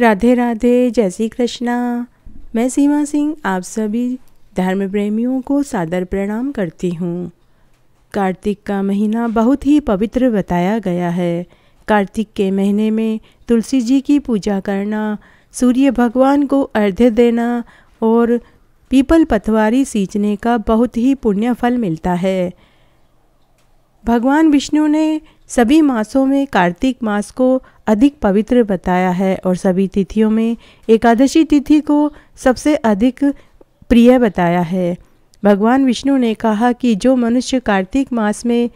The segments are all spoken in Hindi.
राधे राधे जय श्री कृष्णा मैं सीमा सिंह आप सभी धर्म प्रेमियों को सादर प्रणाम करती हूँ कार्तिक का महीना बहुत ही पवित्र बताया गया है कार्तिक के महीने में तुलसी जी की पूजा करना सूर्य भगवान को अर्घ्य देना और पीपल पथवारी सींचने का बहुत ही पुण्य फल मिलता है भगवान विष्णु ने सभी मासों में कार्तिक मास को अधिक पवित्र बताया है और सभी तिथियों में एकादशी तिथि को सबसे अधिक प्रिय बताया है भगवान विष्णु ने कहा कि जो मनुष्य कार्तिक मास में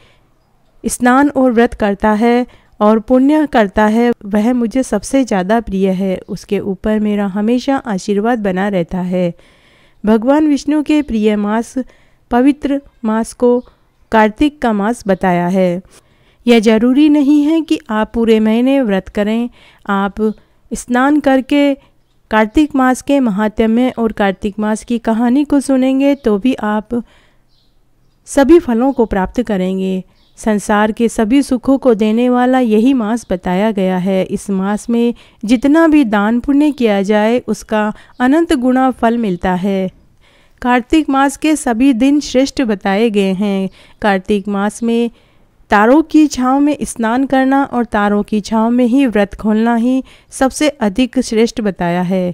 स्नान और व्रत करता है और पुण्य करता है वह मुझे सबसे ज़्यादा प्रिय है उसके ऊपर मेरा हमेशा आशीर्वाद बना रहता है भगवान विष्णु के प्रिय मास पवित्र मास को कार्तिक का मास बताया है यह जरूरी नहीं है कि आप पूरे महीने व्रत करें आप स्नान करके कार्तिक मास के महात्म्य और कार्तिक मास की कहानी को सुनेंगे तो भी आप सभी फलों को प्राप्त करेंगे संसार के सभी सुखों को देने वाला यही मास बताया गया है इस मास में जितना भी दान पुण्य किया जाए उसका अनंत गुणा फल मिलता है कार्तिक मास के सभी दिन श्रेष्ठ बताए गए हैं कार्तिक मास में तारों की छाँव में स्नान करना और तारों की छाँव में ही व्रत खोलना ही सबसे अधिक श्रेष्ठ बताया है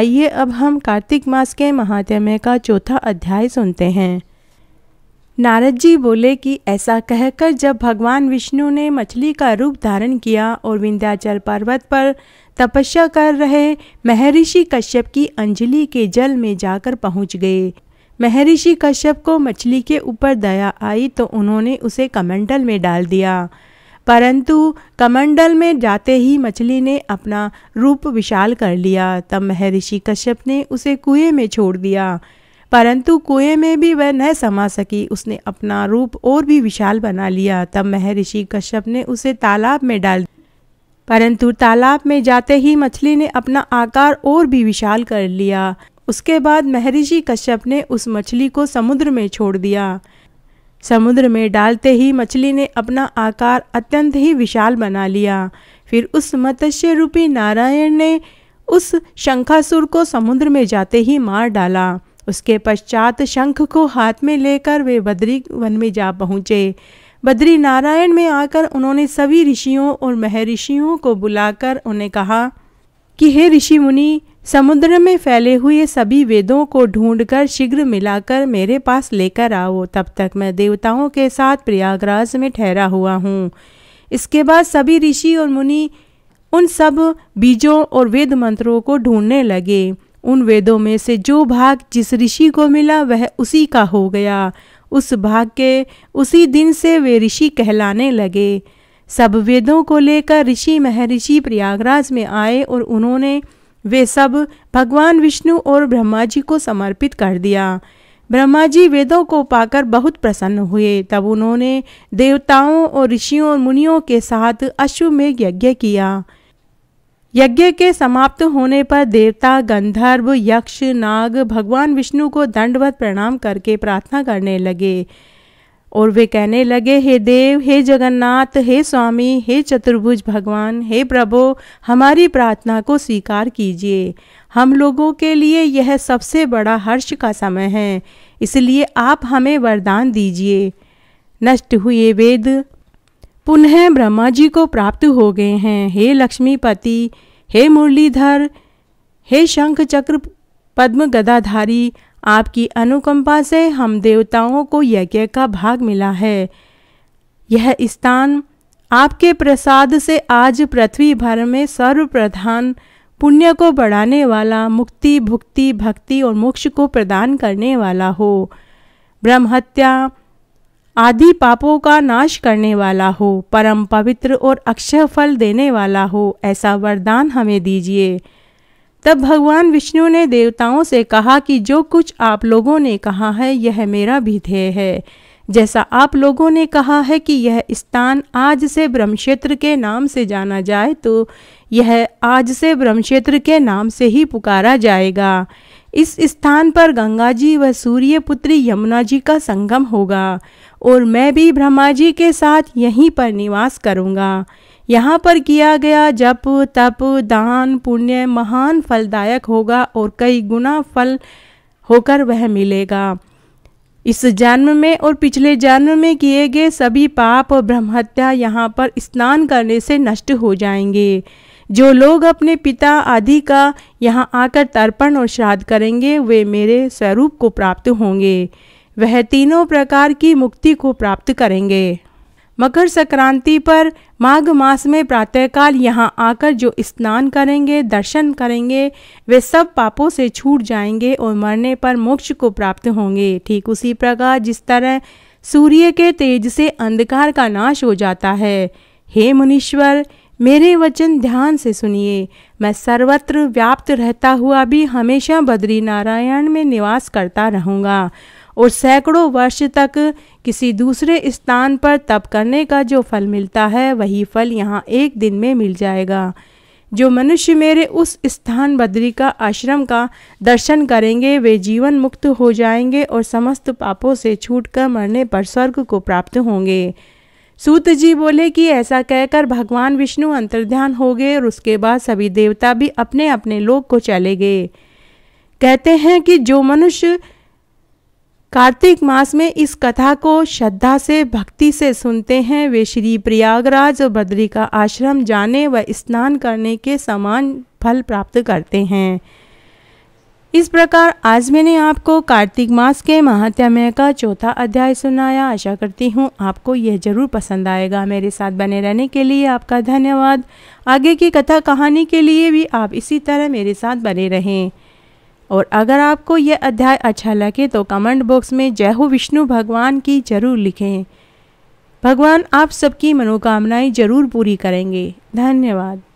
आइए अब हम कार्तिक मास के महात्म्य का चौथा अध्याय सुनते हैं नारद जी बोले कि ऐसा कहकर जब भगवान विष्णु ने मछली का रूप धारण किया और विंध्याचल पर्वत पर तपस्या कर रहे महर्षि कश्यप की अंजलि के जल में जाकर पहुंच गए महर्षि कश्यप को मछली के ऊपर दया आई तो उन्होंने उसे कमंडल में डाल दिया परंतु कमंडल में जाते ही मछली ने अपना रूप विशाल कर लिया तब महर्षि कश्यप ने उसे कुएं में छोड़ दिया परंतु कुएं में भी वह न समा सकी उसने अपना रूप और भी विशाल बना लिया तब महर्षि कश्यप ने उसे तालाब में डाल परंतु तालाब में जाते ही मछली ने अपना आकार और भी विशाल कर लिया उसके बाद महर्षि कश्यप ने उस मछली को समुद्र में छोड़ दिया समुद्र में डालते ही मछली ने अपना आकार अत्यंत ही विशाल बना लिया फिर उस मत्स्य रूपी नारायण ने उस शंखासुर को समुद्र में जाते ही मार डाला उसके पश्चात शंख को हाथ में लेकर वे बद्री वन में जा पहुँचे बद्री नारायण में आकर उन्होंने सभी ऋषियों और महर्षियों को बुलाकर उन्हें कहा कि हे ऋषि मुनि समुद्र में फैले हुए सभी वेदों को ढूंढकर शीघ्र मिलाकर मेरे पास लेकर आओ तब तक मैं देवताओं के साथ प्रयागराज में ठहरा हुआ हूँ इसके बाद सभी ऋषि और मुनि उन सब बीजों और वेद मंत्रों को ढूंढने लगे उन वेदों में से जो भाग जिस ऋषि को मिला वह उसी का हो गया उस भाग के उसी दिन से वे ऋषि कहलाने लगे सब वेदों को लेकर ऋषि महर्षि प्रयागराज में आए और उन्होंने वे सब भगवान विष्णु और ब्रह्मा जी को समर्पित कर दिया ब्रह्मा जी वेदों को पाकर बहुत प्रसन्न हुए तब उन्होंने देवताओं और ऋषियों और मुनियों के साथ अश्वमेघ यज्ञ किया यज्ञ के समाप्त होने पर देवता गंधर्व यक्ष नाग भगवान विष्णु को दंडवत प्रणाम करके प्रार्थना करने लगे और वे कहने लगे हे देव हे जगन्नाथ हे स्वामी हे चतुर्भुज भगवान हे प्रभो हमारी प्रार्थना को स्वीकार कीजिए हम लोगों के लिए यह सबसे बड़ा हर्ष का समय है इसलिए आप हमें वरदान दीजिए नष्ट हुए वेद पुनः ब्रह्मा जी को प्राप्त हो गए हैं हे लक्ष्मीपति हे मुरलीधर हे शंख चक्र पद्म गदाधारी आपकी अनुकंपा से हम देवताओं को यज्ञ का भाग मिला है यह स्थान आपके प्रसाद से आज पृथ्वी भर में सर्वप्रधान पुण्य को बढ़ाने वाला मुक्ति भुक्ति भक्ति और मोक्ष को प्रदान करने वाला हो ब्रह्महत्या आदि पापों का नाश करने वाला हो परम पवित्र और अक्षय फल देने वाला हो ऐसा वरदान हमें दीजिए तब भगवान विष्णु ने देवताओं से कहा कि जो कुछ आप लोगों ने कहा है यह मेरा भी ध्येय है जैसा आप लोगों ने कहा है कि यह स्थान आज से ब्रह्मक्षेत्र के नाम से जाना जाए तो यह आज से ब्रह्मक्षेत्र के नाम से ही पुकारा जाएगा इस स्थान पर गंगा जी व सूर्य पुत्री यमुना जी का संगम होगा और मैं भी ब्रह्मा जी के साथ यहीं पर निवास करूँगा यहाँ पर किया गया जप तप दान पुण्य महान फलदायक होगा और कई गुना फल होकर वह मिलेगा इस जन्म में और पिछले जन्म में किए गए सभी पाप और ब्रह्महत्या यहाँ पर स्नान करने से नष्ट हो जाएंगे जो लोग अपने पिता आदि का यहाँ आकर तर्पण और श्राद्ध करेंगे वे मेरे स्वरूप को प्राप्त होंगे वह तीनों प्रकार की मुक्ति को प्राप्त करेंगे मकर संक्रांति पर माघ मास में प्रातःकाल यहाँ आकर जो स्नान करेंगे दर्शन करेंगे वे सब पापों से छूट जाएंगे और मरने पर मोक्ष को प्राप्त होंगे ठीक उसी प्रकार जिस तरह सूर्य के तेज से अंधकार का नाश हो जाता है हे मुनीश्वर मेरे वचन ध्यान से सुनिए मैं सर्वत्र व्याप्त रहता हुआ भी हमेशा बद्री नारायण में निवास करता रहूँगा और सैकड़ों वर्ष तक किसी दूसरे स्थान पर तप करने का जो फल मिलता है वही फल यहाँ एक दिन में मिल जाएगा जो मनुष्य मेरे उस स्थान बद्री का आश्रम का दर्शन करेंगे वे जीवन मुक्त हो जाएंगे और समस्त पापों से छूटकर मरने पर स्वर्ग को प्राप्त होंगे सूत जी बोले कि ऐसा कहकर भगवान विष्णु अंतर्ध्यान हो गए और उसके बाद सभी देवता भी अपने अपने लोक को चले गए कहते हैं कि जो मनुष्य कार्तिक मास में इस कथा को श्रद्धा से भक्ति से सुनते हैं वे श्री प्रयागराज और बद्री का आश्रम जाने व स्नान करने के समान फल प्राप्त करते हैं इस प्रकार आज मैंने आपको कार्तिक मास के महात्म्य का चौथा अध्याय सुनाया आशा करती हूँ आपको यह जरूर पसंद आएगा मेरे साथ बने रहने के लिए आपका धन्यवाद आगे की कथा कहानी के लिए भी आप इसी तरह मेरे साथ बने रहें और अगर आपको यह अध्याय अच्छा लगे तो कमेंट बॉक्स में जय हो विष्णु भगवान की जरूर लिखें भगवान आप सबकी मनोकामनाएं जरूर पूरी करेंगे धन्यवाद